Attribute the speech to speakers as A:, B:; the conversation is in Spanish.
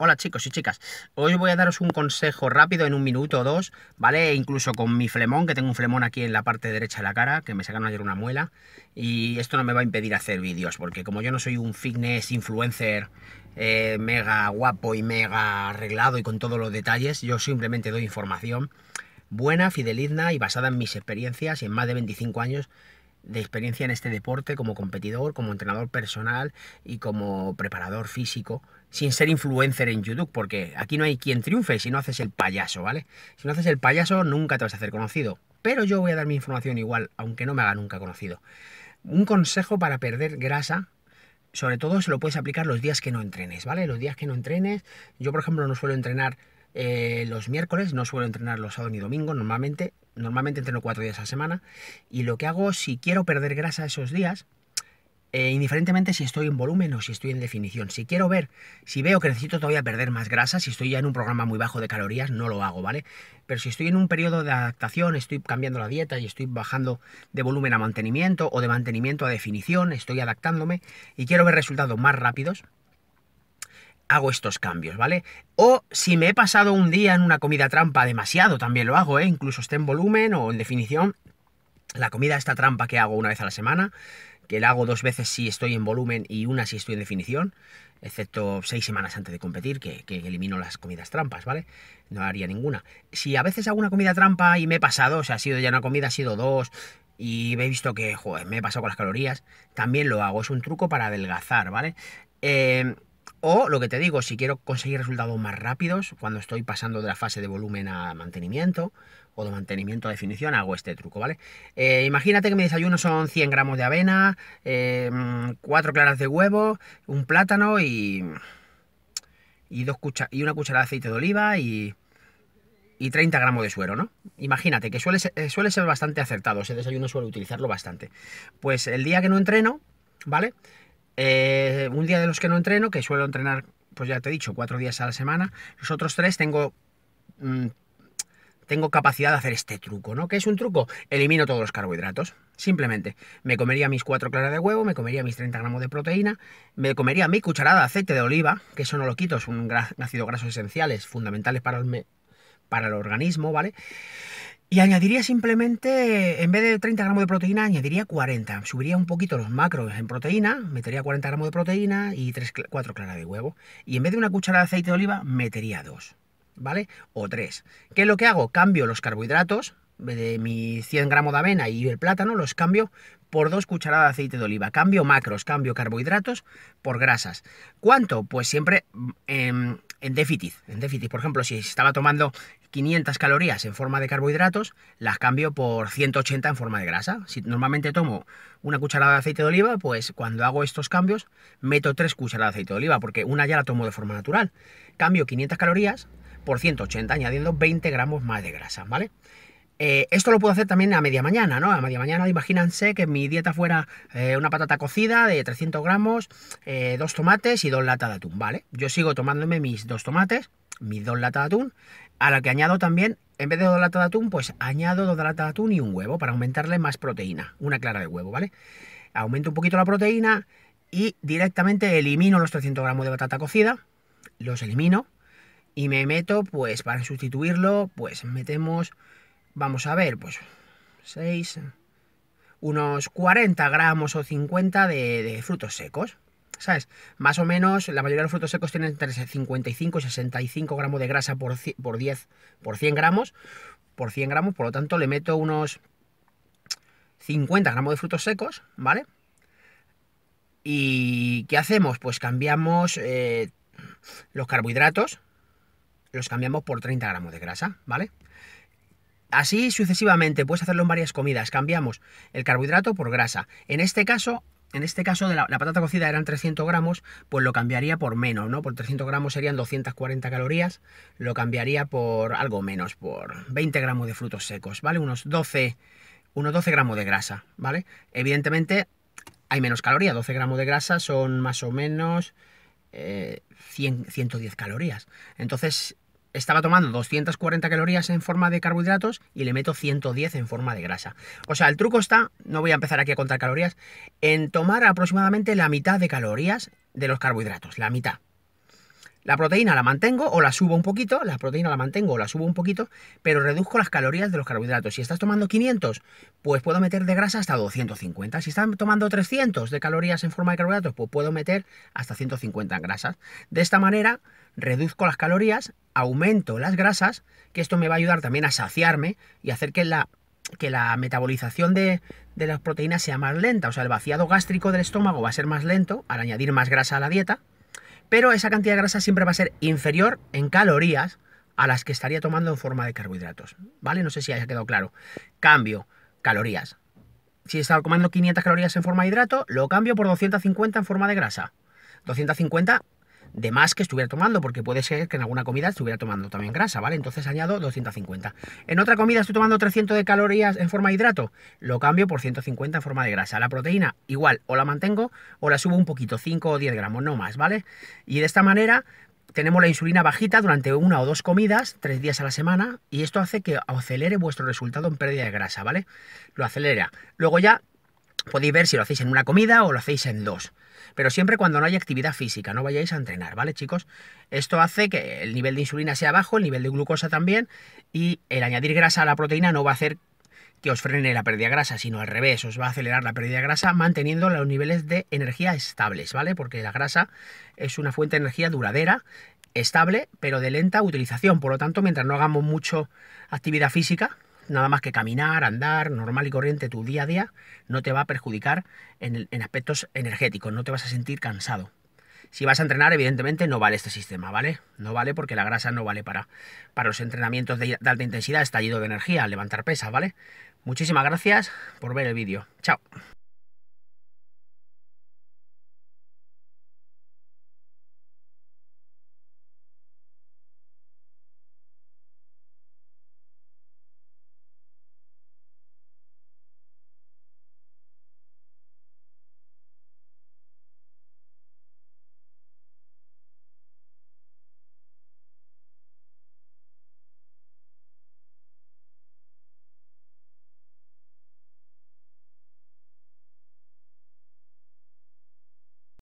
A: Hola chicos y chicas, hoy voy a daros un consejo rápido en un minuto o dos, ¿vale? E incluso con mi flemón, que tengo un flemón aquí en la parte derecha de la cara, que me sacaron ayer una muela, y esto no me va a impedir hacer vídeos, porque como yo no soy un fitness influencer eh, mega guapo y mega arreglado y con todos los detalles, yo simplemente doy información buena, fidelizna y basada en mis experiencias y en más de 25 años de experiencia en este deporte como competidor, como entrenador personal y como preparador físico, sin ser influencer en YouTube, porque aquí no hay quien triunfe si no haces el payaso, ¿vale? Si no haces el payaso nunca te vas a hacer conocido, pero yo voy a dar mi información igual, aunque no me haga nunca conocido. Un consejo para perder grasa sobre todo se lo puedes aplicar los días que no entrenes, ¿vale? Los días que no entrenes, yo por ejemplo no suelo entrenar eh, los miércoles no suelo entrenar los sábados ni domingos, normalmente, normalmente entreno cuatro días a la semana. Y lo que hago, si quiero perder grasa esos días, eh, indiferentemente si estoy en volumen o si estoy en definición. Si quiero ver, si veo que necesito todavía perder más grasa, si estoy ya en un programa muy bajo de calorías, no lo hago, ¿vale? Pero si estoy en un periodo de adaptación, estoy cambiando la dieta y estoy bajando de volumen a mantenimiento o de mantenimiento a definición, estoy adaptándome y quiero ver resultados más rápidos, hago estos cambios, ¿vale? O si me he pasado un día en una comida trampa demasiado, también lo hago, ¿eh? Incluso esté en volumen o en definición. La comida esta trampa que hago una vez a la semana, que la hago dos veces si estoy en volumen y una si estoy en definición, excepto seis semanas antes de competir, que, elimino las comidas trampas, ¿vale? No haría ninguna. Si a veces hago una comida trampa y me he pasado, o sea, ha sido ya una comida, ha sido dos, y he visto que, joder, me he pasado con las calorías, también lo hago, es un truco para adelgazar, ¿vale? Eh, o lo que te digo, si quiero conseguir resultados más rápidos, cuando estoy pasando de la fase de volumen a mantenimiento, o de mantenimiento a definición, hago este truco, ¿vale? Eh, imagínate que mi desayuno son 100 gramos de avena, 4 eh, claras de huevo, un plátano y, y, dos y una cucharada de aceite de oliva y, y 30 gramos de suero, ¿no? Imagínate que suele ser, eh, suele ser bastante acertado, ese desayuno suele utilizarlo bastante. Pues el día que no entreno, ¿vale? Eh, un día de los que no entreno, que suelo entrenar, pues ya te he dicho, cuatro días a la semana, los otros tres tengo... Mm, tengo capacidad de hacer este truco, ¿no? ¿Qué es un truco? Elimino todos los carbohidratos. Simplemente me comería mis cuatro claras de huevo, me comería mis 30 gramos de proteína, me comería mi cucharada de aceite de oliva, que eso no lo quito, son ácidos grasos esenciales, fundamentales para para el organismo, ¿vale? Y añadiría simplemente, en vez de 30 gramos de proteína, añadiría 40. Subiría un poquito los macros en proteína, metería 40 gramos de proteína y 4 claras de huevo. Y en vez de una cucharada de aceite de oliva, metería 2, ¿vale? O tres. ¿Qué es lo que hago? Cambio los carbohidratos de mi 100 gramos de avena y el plátano, los cambio por dos cucharadas de aceite de oliva. Cambio macros, cambio carbohidratos por grasas. ¿Cuánto? Pues siempre... Mm, em, en déficit, en déficit. Por ejemplo, si estaba tomando 500 calorías en forma de carbohidratos, las cambio por 180 en forma de grasa. Si normalmente tomo una cucharada de aceite de oliva, pues cuando hago estos cambios meto tres cucharadas de aceite de oliva, porque una ya la tomo de forma natural. Cambio 500 calorías por 180, añadiendo 20 gramos más de grasa, ¿vale? Eh, esto lo puedo hacer también a media mañana, ¿no? A media mañana, imagínense que mi dieta fuera eh, una patata cocida de 300 gramos, eh, dos tomates y dos latas de atún, ¿vale? Yo sigo tomándome mis dos tomates, mis dos latas de atún, a la que añado también, en vez de dos latas de atún, pues añado dos latas de atún y un huevo para aumentarle más proteína, una clara de huevo, ¿vale? Aumento un poquito la proteína y directamente elimino los 300 gramos de patata cocida, los elimino y me meto, pues para sustituirlo, pues metemos vamos a ver, pues 6, unos 40 gramos o 50 de, frutos secos. ¿Sabes? Más o menos, la mayoría de los frutos secos tienen entre 55 y 65 gramos de grasa por, 10, por 100 gramos. Por 100 gramos, por lo tanto, le meto unos 50 gramos de frutos secos, ¿vale? ¿Y qué hacemos? Pues cambiamos eh, los carbohidratos, los cambiamos por 30 gramos de grasa, ¿vale? Así sucesivamente, puedes hacerlo en varias comidas. Cambiamos el carbohidrato por grasa. En este caso, en este caso de la, patata cocida eran 300 gramos, pues lo cambiaría por menos, ¿no? Por 300 gramos serían 240 calorías, lo cambiaría por algo menos, por 20 gramos de frutos secos, ¿vale? Unos 12, unos 12 gramos de grasa, ¿vale? Evidentemente hay menos calorías, 12 gramos de grasa son más o menos 100, eh, 110 calorías. Entonces estaba tomando 240 calorías en forma de carbohidratos y le meto 110 en forma de grasa. O sea, el truco está, no voy a empezar aquí a contar calorías, en tomar aproximadamente la mitad de calorías de los carbohidratos, la mitad. La proteína la mantengo o la subo un poquito, la proteína la mantengo o la subo un poquito, pero reduzco las calorías de los carbohidratos. Si estás tomando 500, pues puedo meter de grasa hasta 250. Si estás tomando 300 de calorías en forma de carbohidratos, pues puedo meter hasta 150 en grasas. De esta manera, reduzco las calorías, aumento las grasas, que esto me va a ayudar también a saciarme y hacer que la que la metabolización de, de, las proteínas sea más lenta, o sea, el vaciado gástrico del estómago va a ser más lento al añadir más grasa a la dieta, pero esa cantidad de grasa siempre va a ser inferior en calorías a las que estaría tomando en forma de carbohidratos, ¿vale? No sé si haya quedado claro. Cambio, calorías. Si estaba comiendo 500 calorías en forma de hidrato, lo cambio por 250 en forma de grasa. 250 de más que estuviera tomando, porque puede ser que en alguna comida estuviera tomando también grasa, ¿vale? Entonces añado 250. En otra comida estoy tomando 300 de calorías en forma de hidrato, lo cambio por 150 en forma de grasa. La proteína igual, o la mantengo o la subo un poquito, 5 o 10 gramos, no más, ¿vale? Y de esta manera tenemos la insulina bajita durante una o dos comidas, tres días a la semana, y esto hace que acelere vuestro resultado en pérdida de grasa, ¿vale? Lo acelera. Luego ya Podéis ver si lo hacéis en una comida o lo hacéis en dos. Pero siempre cuando no hay actividad física, no vayáis a entrenar, ¿vale, chicos? Esto hace que el nivel de insulina sea bajo, el nivel de glucosa también, y el añadir grasa a la proteína no va a hacer que os frene la pérdida de grasa, sino al revés, os va a acelerar la pérdida de grasa manteniendo los niveles de energía estables, ¿vale? Porque la grasa es una fuente de energía duradera, estable, pero de lenta utilización. Por lo tanto, mientras no hagamos mucho actividad física, nada más que caminar, andar, normal y corriente tu día a día, no te va a perjudicar en, aspectos energéticos, no te vas a sentir cansado. Si vas a entrenar, evidentemente no vale este sistema, ¿vale? No vale porque la grasa no vale para, para los entrenamientos de, de alta intensidad, estallido de energía, levantar pesas, ¿vale? Muchísimas gracias por ver el vídeo. Chao.